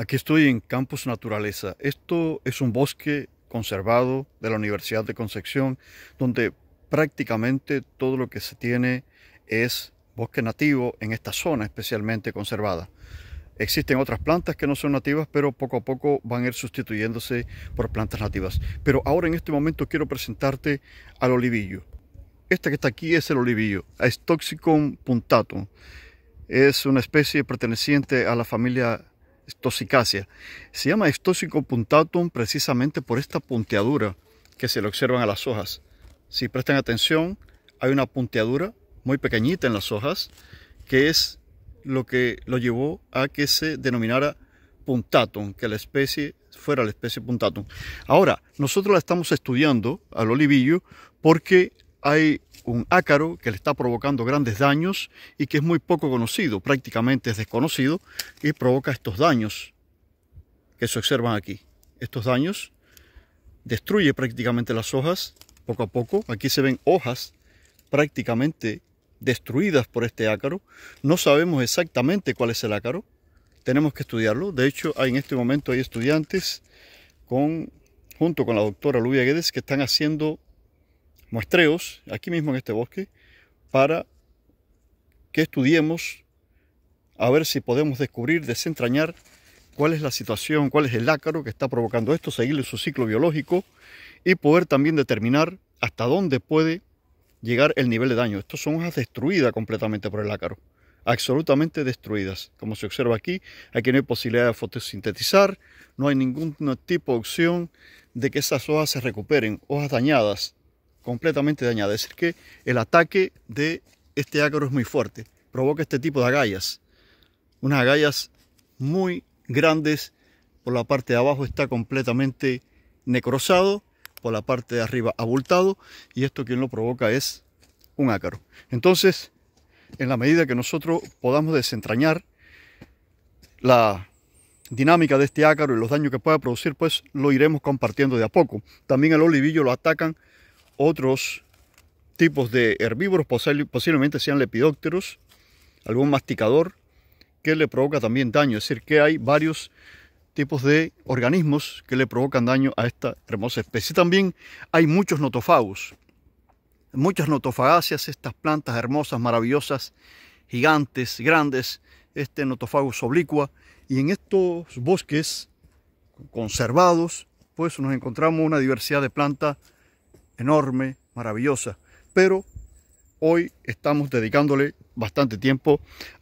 Aquí estoy en Campus Naturaleza. Esto es un bosque conservado de la Universidad de Concepción, donde prácticamente todo lo que se tiene es bosque nativo en esta zona especialmente conservada. Existen otras plantas que no son nativas, pero poco a poco van a ir sustituyéndose por plantas nativas. Pero ahora en este momento quiero presentarte al olivillo. Este que está aquí es el olivillo, Es Aestoxicum puntatum. Es una especie perteneciente a la familia se llama estóxico puntatum precisamente por esta punteadura que se le observan a las hojas. Si prestan atención, hay una punteadura muy pequeñita en las hojas que es lo que lo llevó a que se denominara puntatum, que la especie fuera la especie puntatum. Ahora, nosotros la estamos estudiando al olivillo porque hay un ácaro que le está provocando grandes daños y que es muy poco conocido, prácticamente es desconocido y provoca estos daños que se observan aquí. Estos daños destruye prácticamente las hojas poco a poco. Aquí se ven hojas prácticamente destruidas por este ácaro. No sabemos exactamente cuál es el ácaro. Tenemos que estudiarlo. De hecho, hay, en este momento hay estudiantes con, junto con la doctora Luvia Guedes que están haciendo muestreos aquí mismo en este bosque para que estudiemos a ver si podemos descubrir, desentrañar cuál es la situación, cuál es el ácaro que está provocando esto, seguirle su ciclo biológico y poder también determinar hasta dónde puede llegar el nivel de daño. Estas son hojas destruidas completamente por el ácaro, absolutamente destruidas. Como se observa aquí, aquí no hay posibilidad de fotosintetizar, no hay ningún tipo de opción de que esas hojas se recuperen, hojas dañadas completamente dañada. Es decir, que el ataque de este ácaro es muy fuerte. Provoca este tipo de agallas. Unas agallas muy grandes. Por la parte de abajo está completamente necrosado. Por la parte de arriba abultado. Y esto quien lo provoca es un ácaro. Entonces, en la medida que nosotros podamos desentrañar la dinámica de este ácaro y los daños que pueda producir, pues lo iremos compartiendo de a poco. También el olivillo lo atacan otros tipos de herbívoros, posiblemente sean lepidópteros, algún masticador, que le provoca también daño. Es decir, que hay varios tipos de organismos que le provocan daño a esta hermosa especie. También hay muchos notofagos, muchas notofagáceas, estas plantas hermosas, maravillosas, gigantes, grandes, este notofagus oblicua. Y en estos bosques conservados, pues nos encontramos una diversidad de plantas enorme, maravillosa, pero hoy estamos dedicándole bastante tiempo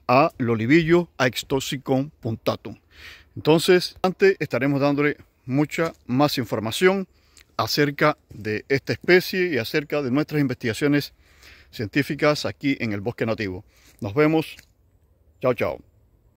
a olivillo extoxicon puntatum. Entonces, antes estaremos dándole mucha más información acerca de esta especie y acerca de nuestras investigaciones científicas aquí en el bosque nativo. Nos vemos. Chao, chao.